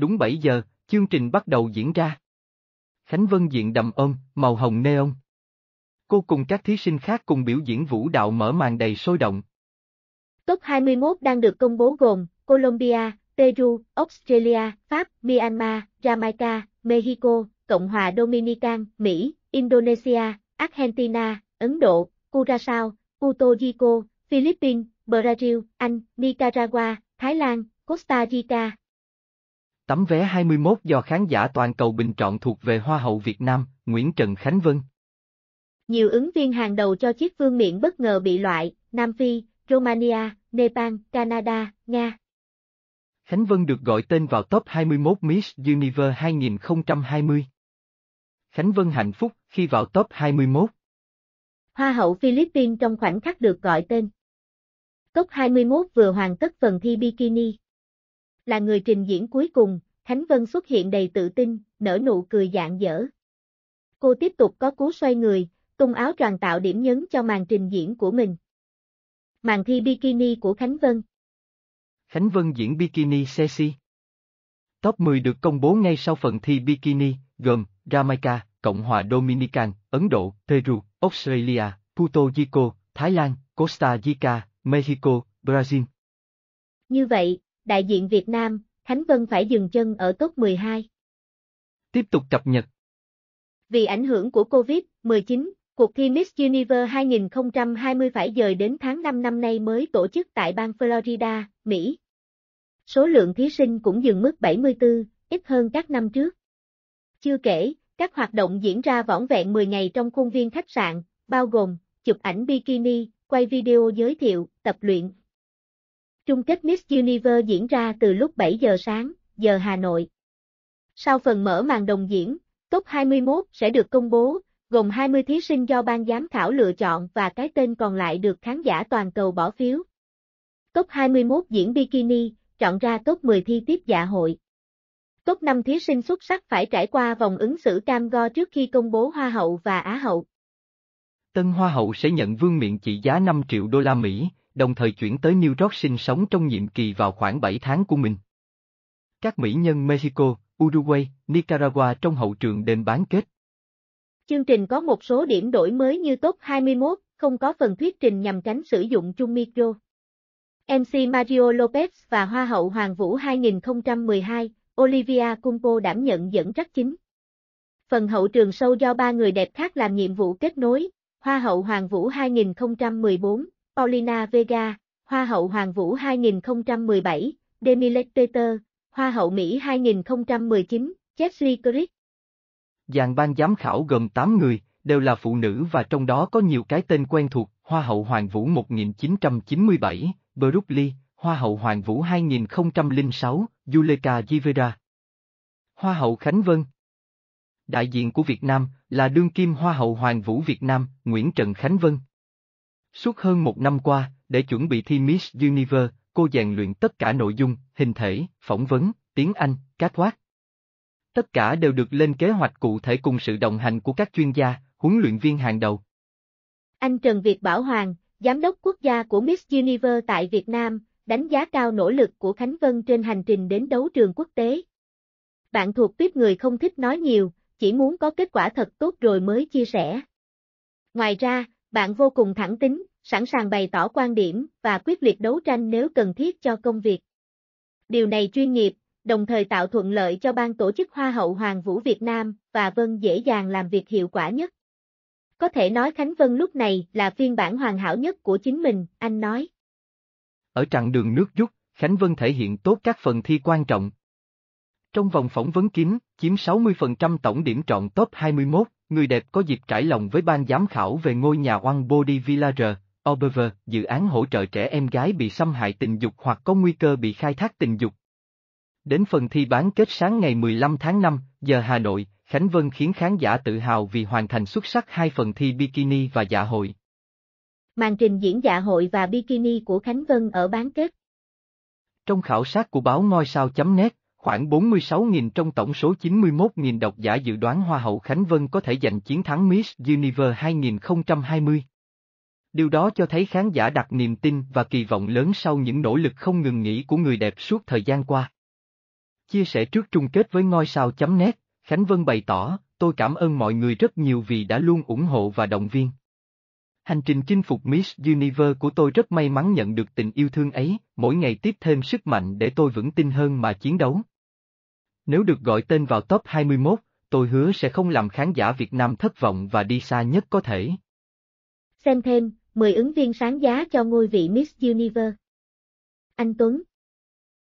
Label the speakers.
Speaker 1: Đúng 7 giờ, chương trình bắt đầu diễn ra. Khánh Vân diện đầm ôm, màu hồng neon. Cô cùng các thí sinh khác cùng biểu diễn vũ đạo mở màn đầy sôi động.
Speaker 2: Top 21 đang được công bố gồm Colombia, Peru, Australia, Pháp, Myanmar, Jamaica, Mexico, Cộng hòa Dominican, Mỹ, Indonesia, Argentina, Ấn Độ, Curaçao, Puerto Rico, Philippines, Brazil, Anh, Nicaragua, Thái Lan, Costa Rica,
Speaker 1: Tấm vé 21 do khán giả toàn cầu bình chọn thuộc về Hoa hậu Việt Nam, Nguyễn Trần Khánh Vân.
Speaker 2: Nhiều ứng viên hàng đầu cho chiếc vương miện bất ngờ bị loại, Nam Phi, Romania, Nepal, Canada, Nga.
Speaker 1: Khánh Vân được gọi tên vào top 21 Miss Universe 2020. Khánh Vân hạnh phúc khi vào top 21.
Speaker 2: Hoa hậu Philippines trong khoảnh khắc được gọi tên. Top 21 vừa hoàn tất phần thi bikini là người trình diễn cuối cùng, Khánh Vân xuất hiện đầy tự tin, nở nụ cười dạng dở. Cô tiếp tục có cú xoay người, tung áo choàng tạo điểm nhấn cho màn trình diễn của mình. Màn thi bikini của Khánh Vân
Speaker 1: Khánh Vân diễn bikini sexy Top 10 được công bố ngay sau phần thi bikini, gồm Jamaica, Cộng hòa Dominican, Ấn Độ, Peru, Australia, Puerto Rico, Thái Lan, Costa Rica, Mexico, Brazil.
Speaker 2: Như vậy, đại diện Việt Nam, Khánh Vân phải dừng chân ở top 12.
Speaker 1: Tiếp tục cập nhật.
Speaker 2: Vì ảnh hưởng của COVID-19, cuộc thi Miss Universe 2020 phải dời đến tháng 5 năm nay mới tổ chức tại bang Florida, Mỹ. Số lượng thí sinh cũng dừng mức 74, ít hơn các năm trước. Chưa kể, các hoạt động diễn ra vỏn vẹn 10 ngày trong khuôn viên khách sạn, bao gồm chụp ảnh bikini, quay video giới thiệu, tập luyện, Chung kết Miss Universe diễn ra từ lúc 7 giờ sáng, giờ Hà Nội. Sau phần mở màn đồng diễn, top 21 sẽ được công bố, gồm 20 thí sinh do ban giám khảo lựa chọn và cái tên còn lại được khán giả toàn cầu bỏ phiếu. Top 21 diễn bikini, chọn ra top 10 thi tiếp dạ hội. Top 5 thí sinh xuất sắc phải trải qua vòng ứng xử cam go trước khi công bố Hoa hậu và
Speaker 1: Á hậu. Tân Hoa hậu sẽ nhận vương miện trị giá 5 triệu đô la Mỹ, đồng thời chuyển tới New York sinh sống trong nhiệm kỳ vào khoảng 7 tháng của mình. Các mỹ nhân Mexico, Uruguay, Nicaragua trong hậu trường đền bán kết.
Speaker 2: Chương trình có một số điểm đổi mới như top 21, không có phần thuyết trình nhằm tránh sử dụng chung micro. MC Mario Lopez và Hoa hậu Hoàng Vũ 2012, Olivia Cumpo đảm nhận dẫn trắc chính. Phần hậu trường sâu do ba người đẹp khác làm nhiệm vụ kết nối, Hoa hậu Hoàng Vũ 2014, Paulina Vega, Hoa hậu Hoàng Vũ 2017, Demilet Peter, Hoa hậu Mỹ 2019, Jeffrey Crick.
Speaker 1: Dàn ban giám khảo gồm 8 người, đều là phụ nữ và trong đó có nhiều cái tên quen thuộc, Hoa hậu Hoàng Vũ 1997, Brooklyn, Hoa hậu Hoàng Vũ 2006, Yuleka Givera. Hoa hậu Khánh Vân Đại diện của Việt Nam là đương kim Hoa hậu Hoàng Vũ Việt Nam, Nguyễn Trần Khánh Vân. Suốt hơn một năm qua, để chuẩn bị thi Miss Universe, cô rèn luyện tất cả nội dung, hình thể, phỏng vấn, tiếng Anh, cá thoát. Tất cả đều được lên kế hoạch cụ thể cùng sự đồng hành của các chuyên gia, huấn luyện viên hàng đầu.
Speaker 2: Anh Trần Việt Bảo Hoàng, Giám đốc quốc gia của Miss Universe tại Việt Nam, đánh giá cao nỗ lực của Khánh Vân trên hành trình đến đấu trường quốc tế. Bạn thuộc tiếp người không thích nói nhiều, chỉ muốn có kết quả thật tốt rồi mới chia sẻ. Ngoài ra, bạn vô cùng thẳng tính, sẵn sàng bày tỏ quan điểm và quyết liệt đấu tranh nếu cần thiết cho công việc. Điều này chuyên nghiệp, đồng thời tạo thuận lợi cho ban tổ chức Hoa hậu Hoàng vũ Việt Nam và Vân dễ dàng làm việc hiệu quả nhất. Có thể nói Khánh Vân lúc này là phiên bản hoàn hảo nhất của chính mình, anh nói.
Speaker 1: Ở chặng đường nước rút, Khánh Vân thể hiện tốt các phần thi quan trọng. Trong vòng phỏng vấn kín, chiếm 60% tổng điểm trọn top 21 người đẹp có dịp trải lòng với ban giám khảo về ngôi nhà One Body Villa R, Oberver, dự án hỗ trợ trẻ em gái bị xâm hại tình dục hoặc có nguy cơ bị khai thác tình dục. Đến phần thi bán kết sáng ngày 15 tháng 5, giờ Hà Nội, Khánh Vân khiến khán giả tự hào vì hoàn thành xuất sắc hai phần thi bikini và dạ hội.
Speaker 2: Màn trình diễn dạ hội và bikini của Khánh Vân ở bán kết.
Speaker 1: Trong khảo sát của báo ngôi sao.net, Khoảng 46.000 trong tổng số 91.000 độc giả dự đoán Hoa hậu Khánh Vân có thể giành chiến thắng Miss Universe 2020. Điều đó cho thấy khán giả đặt niềm tin và kỳ vọng lớn sau những nỗ lực không ngừng nghỉ của người đẹp suốt thời gian qua. Chia sẻ trước chung kết với ngôi sao.net, Khánh Vân bày tỏ, tôi cảm ơn mọi người rất nhiều vì đã luôn ủng hộ và động viên. Hành trình chinh phục Miss Universe của tôi rất may mắn nhận được tình yêu thương ấy, mỗi ngày tiếp thêm sức mạnh để tôi vững tin hơn mà chiến đấu. Nếu được gọi tên vào top 21, tôi hứa sẽ không làm khán giả Việt Nam thất vọng và đi xa nhất có thể.
Speaker 2: Xem thêm, 10 ứng viên sáng giá cho ngôi vị Miss Universe. Anh Tuấn,